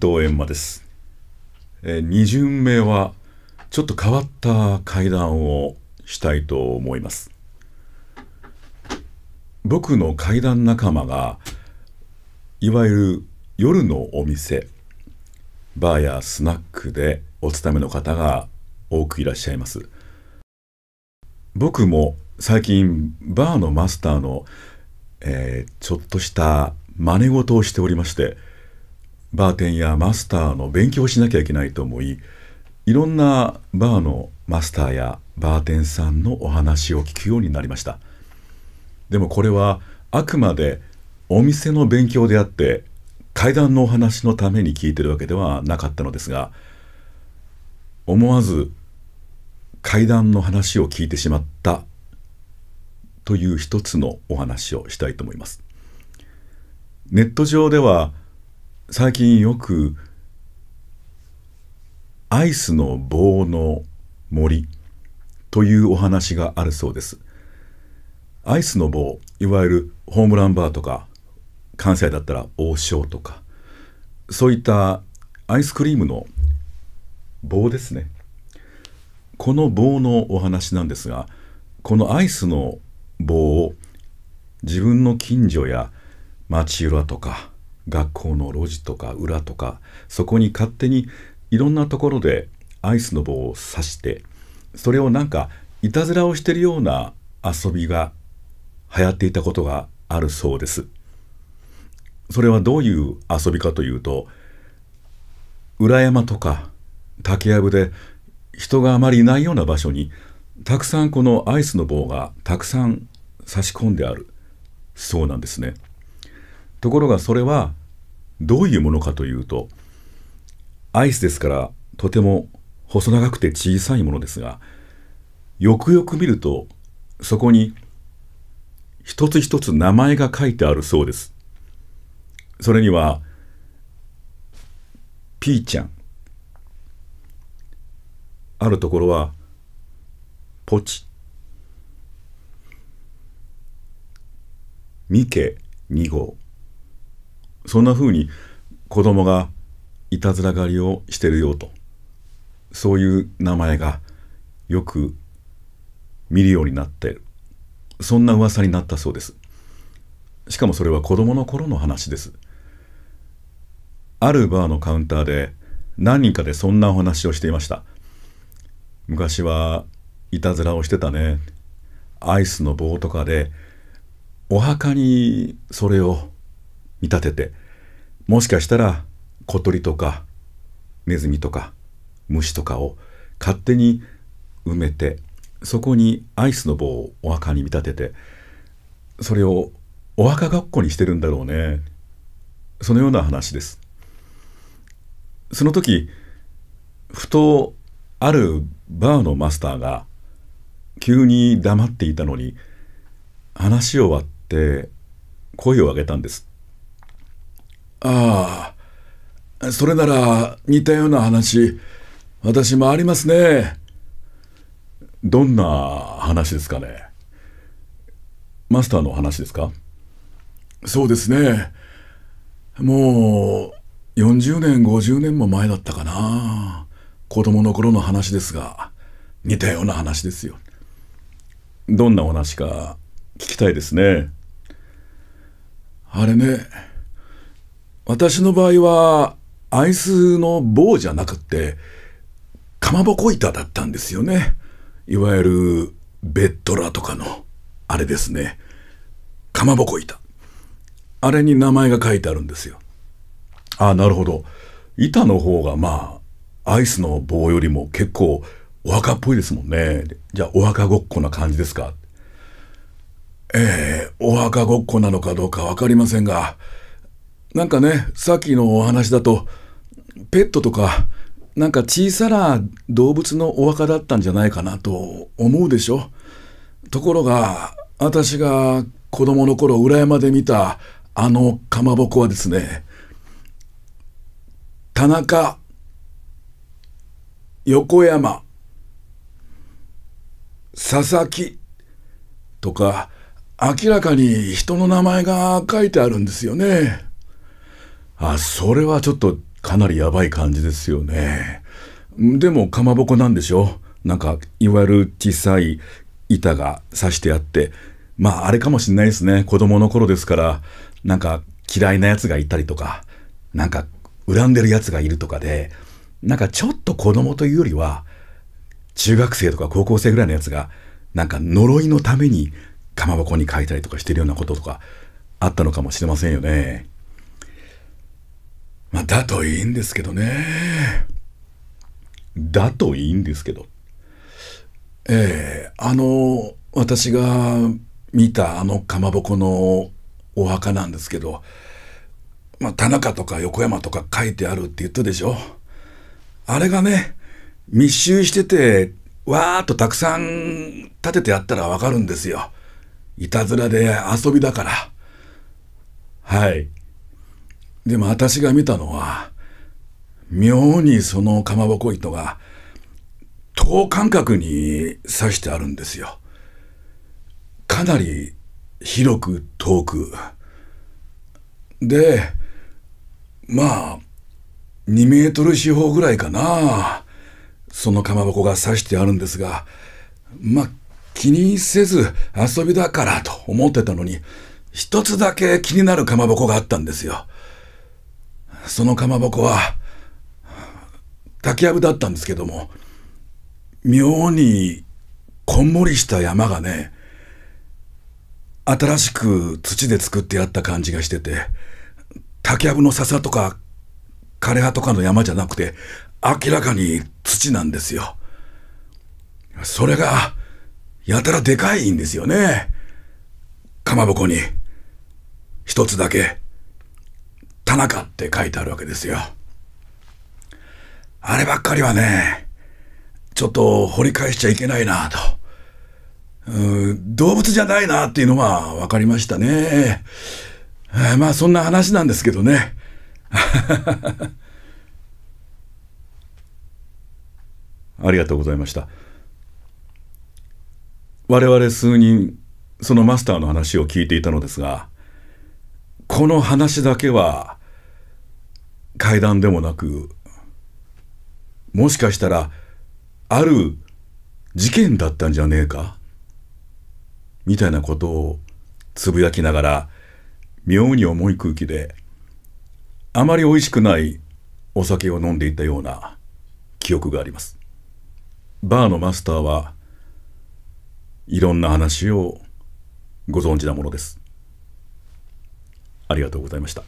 藤閻魔です、えー、2巡目はちょっと変わった階段をしたいと思います僕の階段仲間がいわゆる夜のお店バーやスナックでお勤めの方が多くいらっしゃいます僕も最近バーのマスターの、えー、ちょっとした真似事をしておりましてバーテンやマスターの勉強しなきゃいけないと思いいろんなバーのマスターやバーテンさんのお話を聞くようになりましたでもこれはあくまでお店の勉強であって階段のお話のために聞いてるわけではなかったのですが思わず階段の話を聞いてしまったという一つのお話をしたいと思います。ネット上では最近よくアイスの棒の森というお話があるそうですアイスの棒いわゆるホームランバーとか関西だったら王将とかそういったアイスクリームの棒ですねこの棒のお話なんですがこのアイスの棒を自分の近所や街裏とか学校の路地とか裏とかそこに勝手にいろんなところでアイスの棒を刺してそれをなんかいたずらをしてるような遊びが流行っていたことがあるそうです。それはどういう遊びかというと裏山とか竹やぶで人があまりいないような場所にたくさんこのアイスの棒がたくさん差し込んであるそうなんですね。ところがそれはどういうものかというとアイスですからとても細長くて小さいものですがよくよく見るとそこに一つ一つ名前が書いてあるそうです。それには、ピーちゃん。あるところは、ポチ。ミケ2号。そんな風に子供がいたずら狩りをしてるよとそういう名前がよく見るようになってるそんな噂になったそうですしかもそれは子供の頃の話ですあるバーのカウンターで何人かでそんなお話をしていました昔はいたずらをしてたねアイスの棒とかでお墓にそれを見立ててもしかしたら小鳥とかネズミとか虫とかを勝手に埋めてそこにアイスの棒をお墓に見立ててそれをお墓っこにしてるんだろうねそのような話ですその時ふとあるバーのマスターが急に黙っていたのに話を割って声を上げたんですああそれなら似たような話私もありますねどんな話ですかねマスターの話ですかそうですねもう40年50年も前だったかな子供の頃の話ですが似たような話ですよどんなお話か聞きたいですねあれね私の場合は、アイスの棒じゃなくて、かまぼこ板だったんですよね。いわゆる、ベッドラとかの、あれですね。かまぼこ板。あれに名前が書いてあるんですよ。ああ、なるほど。板の方が、まあ、アイスの棒よりも結構、お墓っぽいですもんね。じゃあ、お墓ごっこな感じですかええー、お墓ごっこなのかどうかわかりませんが、なんかね、さっきのお話だと、ペットとか、なんか小さな動物のお墓だったんじゃないかなと思うでしょ。ところが、私が子供の頃、裏山で見たあのかまぼこはですね、田中、横山、佐々木とか、明らかに人の名前が書いてあるんですよね。あそれはちょっとかなりやばい感じですよねでもかまぼこなんでしょなんかいわゆる小さい板が刺してあってまああれかもしんないですね子供の頃ですからなんか嫌いな奴がいたりとかなんか恨んでる奴がいるとかでなんかちょっと子供というよりは中学生とか高校生ぐらいのやつがなんか呪いのためにかまぼこに書いたりとかしてるようなこととかあったのかもしれませんよね。まあ、だといいんですけどね。だといいんですけど。ええー、あの、私が見たあのかまぼこのお墓なんですけど、まあ、田中とか横山とか書いてあるって言ったでしょ。あれがね、密集してて、わーっとたくさん建ててやったらわかるんですよ。いたずらで遊びだから。はい。でも私が見たのは、妙にそのかまぼこ糸が、等間隔に刺してあるんですよ。かなり広く遠く。で、まあ、2メートル四方ぐらいかな。そのかまぼこが刺してあるんですが、まあ、気にせず遊びだからと思ってたのに、一つだけ気になるかまぼこがあったんですよ。そのかまぼこは、竹やぶだったんですけども、妙にこんもりした山がね、新しく土で作ってあった感じがしてて、竹やぶの笹とか枯葉とかの山じゃなくて、明らかに土なんですよ。それが、やたらでかいんですよね。かまぼこに。一つだけ。中って書いてあるわけですよ。あればっかりはね、ちょっと掘り返しちゃいけないなと。動物じゃないなっていうのは分かりましたね。えまあそんな話なんですけどね。ありがとうございました。我々数人、そのマスターの話を聞いていたのですが、この話だけは、階段でもなくもしかしたらある事件だったんじゃねえかみたいなことをつぶやきながら妙に重い空気であまり美味しくないお酒を飲んでいたような記憶がありますバーのマスターはいろんな話をご存知なものですありがとうございました